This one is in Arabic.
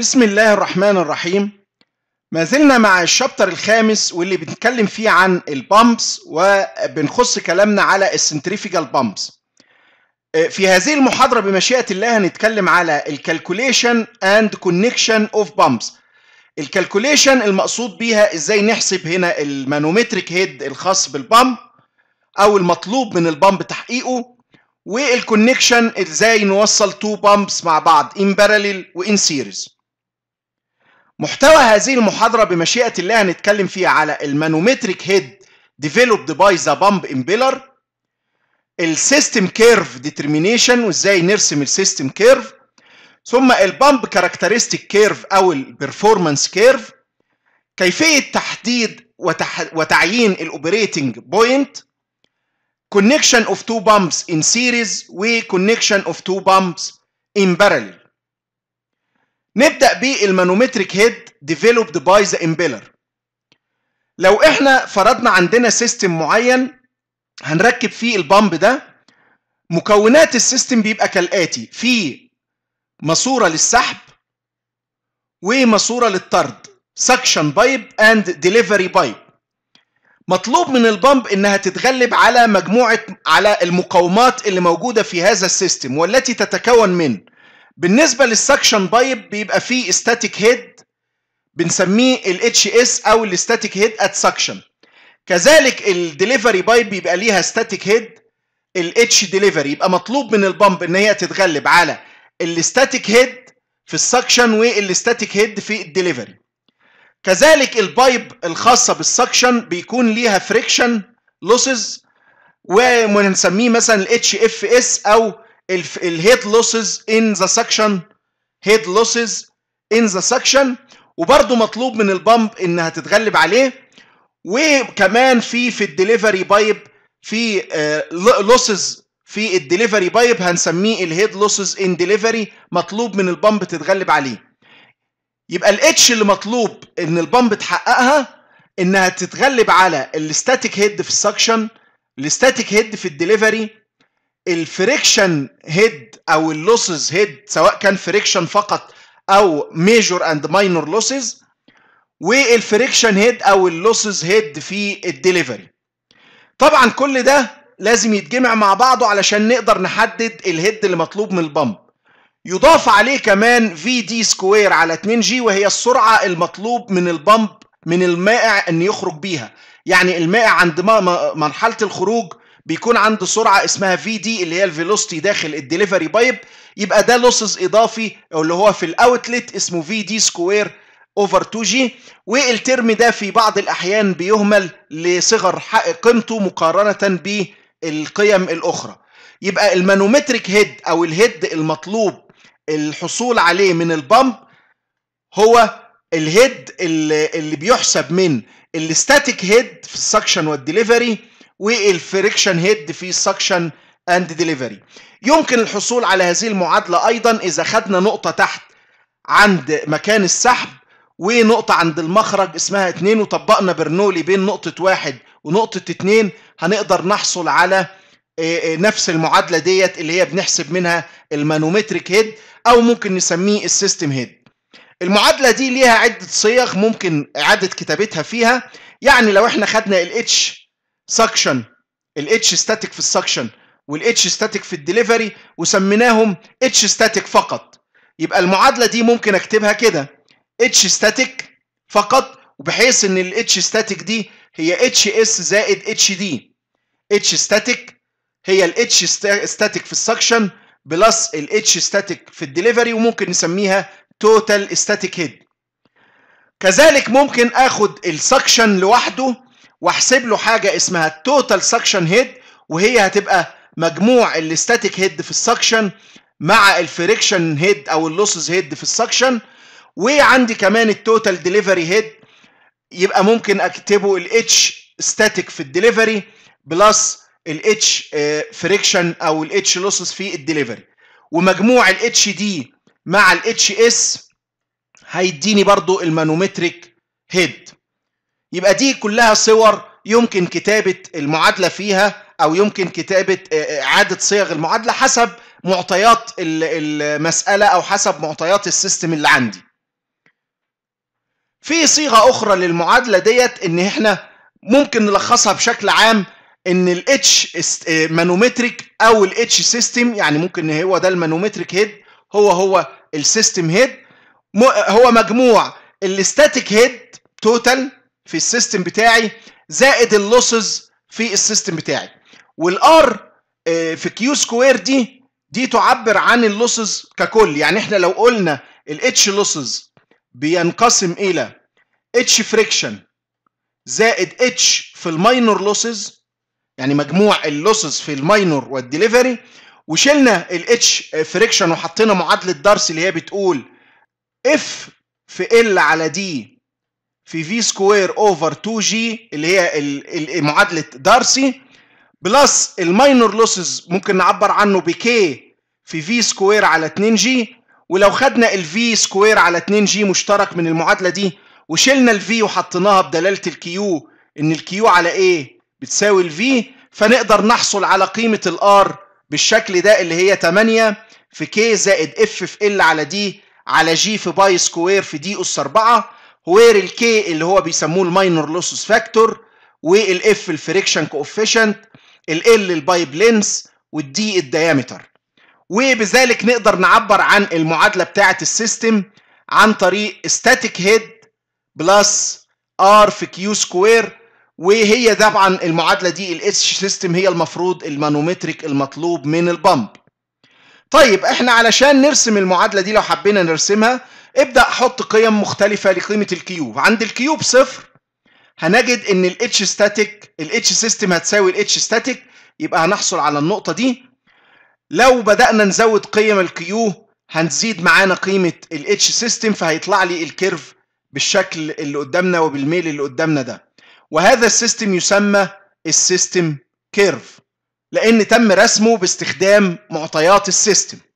بسم الله الرحمن الرحيم ما زلنا مع الشابتر الخامس واللي بنتكلم فيه عن البامبس وبنخص كلامنا على السنتريفيجال آه، بامبس في هذه المحاضرة بمشيئة الله هنتكلم على الكالكوليشن اند كونكشن اوف بامبس الكالكوليشن المقصود بيها ازاي نحسب هنا المانومتريك هيد الخاص بالبامب او المطلوب من البامب تحقيقه والكونكشن ازاي نوصل تو بامبس مع بعض ان باراليل وان سيريز محتوى هذه المحاضرة بمشيئة الله هنتكلم فيها على المانومتريك هيد ديفلوبد باي ذا بامب امبيلر السيستم كيرف ديترمينيشن وازاي نرسم السيستم كيرف ثم البامب كاركترستيك كيرف او البرفورمانس كيرف كيفية تحديد وتح... وتعيين الاوبريتنج بوينت كونكشن اوف تو بامبس ان سيريز وكونكشن اوف تو بامبس ان باراليل نبدأ بالمانومتريك هيد ديفلوبد باي ذا امبيلر لو احنا فرضنا عندنا سيستم معين هنركب فيه البامب ده مكونات السيستم بيبقى كالآتي في ماسورة للسحب وماسورة للطرد سكشن بايب اند ديليفري بايب مطلوب من البامب انها تتغلب على مجموعه على المقاومات اللي موجوده في هذا السيستم والتي تتكون من بالنسبه للسكشن بايب بيبقى فيه ستاتيك هيد بنسميه الاتش اس او الاستاتيك هيد ات سكشن كذلك الدليفري بايب بيبقى ليها ستاتيك هيد الاتش ديليفري يبقى مطلوب من البامب ان هي تتغلب على الاستاتيك هيد في السكشن والستاتيك هيد في الدليفري كذلك البايب الخاصه بالسكشن بيكون ليها فريكشن لوسز ونسميه مثلا الاتش اف اس او الهيد لوسز ان ذا سكشن هيد لوسز ان ذا سكشن وبرده مطلوب من البامب انها تتغلب عليه وكمان في في الدليفري بايب في لوسز آه, في الدليفري بايب هنسميه الهيد لوسز ان دليفري مطلوب من البامب تتغلب عليه يبقى الاتش اللي مطلوب ان البامب تحققها انها تتغلب على الاستاتيك هيد في السكشن الاستاتيك هيد في الدليفري الفريكشن هيد او اللوسز هيد سواء كان فريكشن فقط او ميجور اند ماينور لوسز والفريكشن هيد او اللوسز هيد في الدليفري طبعا كل ده لازم يتجمع مع بعضه علشان نقدر نحدد الهيد اللي مطلوب من البامب يضاف عليه كمان في دي سكوير على 2 جي وهي السرعه المطلوب من البامب من المائع ان يخرج بيها يعني المائع عند مرحله الخروج بيكون عنده سرعه اسمها في دي اللي هي الفيلوستي داخل الدليفري بايب يبقى ده لوسز اضافي او اللي هو في الاوتلت اسمه في دي سكوير اوفر 2 جي والترم ده في بعض الاحيان بيهمل لصغر قيمته مقارنه بالقيم الاخرى يبقى المانومتريك هيد او الهيد المطلوب الحصول عليه من البامب هو الهيد اللي, اللي بيحسب من الستاتيك هيد في السكشن والدليفري والفريكشن هيد في سكشن اند ديليفري يمكن الحصول على هذه المعادلة ايضا اذا خدنا نقطة تحت عند مكان السحب ونقطة عند المخرج اسمها 2 وطبقنا برنولي بين نقطة واحد ونقطة 2 هنقدر نحصل على آه، آه، نفس المعادلة ديت اللي هي بنحسب منها المانومتريك هيد او ممكن نسميه السيستم هيد المعادلة دي ليها عدة صيغ ممكن إعادة كتابتها فيها يعني لو احنا خدنا الاتش سكشن الاتش ستاتيك في السكشن والاتش ستاتيك في الدليفري وسميناهم اتش ستاتيك فقط يبقى المعادله دي ممكن اكتبها كده اتش ستاتيك فقط وبحيث ان الاتش ستاتيك دي هي اتش اس زائد اتش دي اتش ستاتيك هي الاتش ستاتيك في السكشن بلس الاتش ستاتيك في الدليفري وممكن نسميها توتال ستاتيك هيد كذلك ممكن اخد السكشن لوحده واحسب له حاجه اسمها التوتال سكشن هيد وهي هتبقى مجموع الاستاتيك هيد في السكشن مع الفريكشن هيد او اللوسز هيد في السكشن وعندي كمان التوتال ديليفري هيد يبقى ممكن اكتبه الاتش ستاتيك في الديليفري بلس الاتش فريكشن او الاتش لوسز في الديليفري ومجموع الاتش دي مع الاتش اس هيديني برضو المانومتريك هيد يبقى دي كلها صور يمكن كتابة المعادلة فيها أو يمكن كتابة إعادة صيغ المعادلة حسب معطيات المسألة أو حسب معطيات السيستم اللي عندي في صيغة أخرى للمعادلة ديت إن إحنا ممكن نلخصها بشكل عام ان الاتش مانومتريك او الاتش سيستم يعني ممكن هو ده المانومتريك هيد هو هو السيستم هيد هو مجموع الاستاتيك هيد توتال في السيستم بتاعي زائد اللوسز في السيستم بتاعي والار آه، في كيو سكوير دي دي تعبر عن اللوسز ككل يعني احنا لو قلنا الاتش لوسز بينقسم الى اتش فريكشن زائد اتش في الماينور لوسز يعني مجموع اللوسز في الماينور والدليفري وشلنا الاتش فريكشن وحطينا معادله دارسي اللي هي بتقول اف في ال على دي في في سكوير اوفر 2 جي اللي هي معادله دارسي بلس الماينور لوسز ممكن نعبر عنه بكي في في سكوير على 2 جي ولو خدنا الفي سكوير على 2 جي مشترك من المعادله دي وشلنا الفي وحطيناها بدلاله الكيو ان الكيو على ايه بتساوي الفي فنقدر نحصل على قيمه الار بالشكل ده اللي هي 8 في كي زائد اف في ال على دي على جي في باي سكوير في دي اس 4 وير الكي اللي هو بيسموه الماينور لوسس فاكتور والاف الفريكشن كوفيشنت ال البايب لينس والدي الديامتر وبذلك نقدر نعبر عن المعادله بتاعه السيستم عن طريق ستاتيك هيد بلس ار في كيو سكوير وهي طبعا المعادله دي الاتش سيستم هي المفروض المانومتريك المطلوب من البامب طيب احنا علشان نرسم المعادله دي لو حبينا نرسمها ابدأ حط قيم مختلفة لقيمة الكيوب عند الكيوب صفر هنجد ان الاتش ستاتيك الاتش سيستم هتساوي الاتش ستاتيك يبقى هنحصل على النقطة دي لو بدأنا نزود قيم الكيو هنزيد معانا قيمة الاتش سيستم فهيطلع لي الكيرف بالشكل اللي قدامنا وبالميل اللي قدامنا ده وهذا السيستم يسمى السيستم كيرف لأن تم رسمه باستخدام معطيات السيستم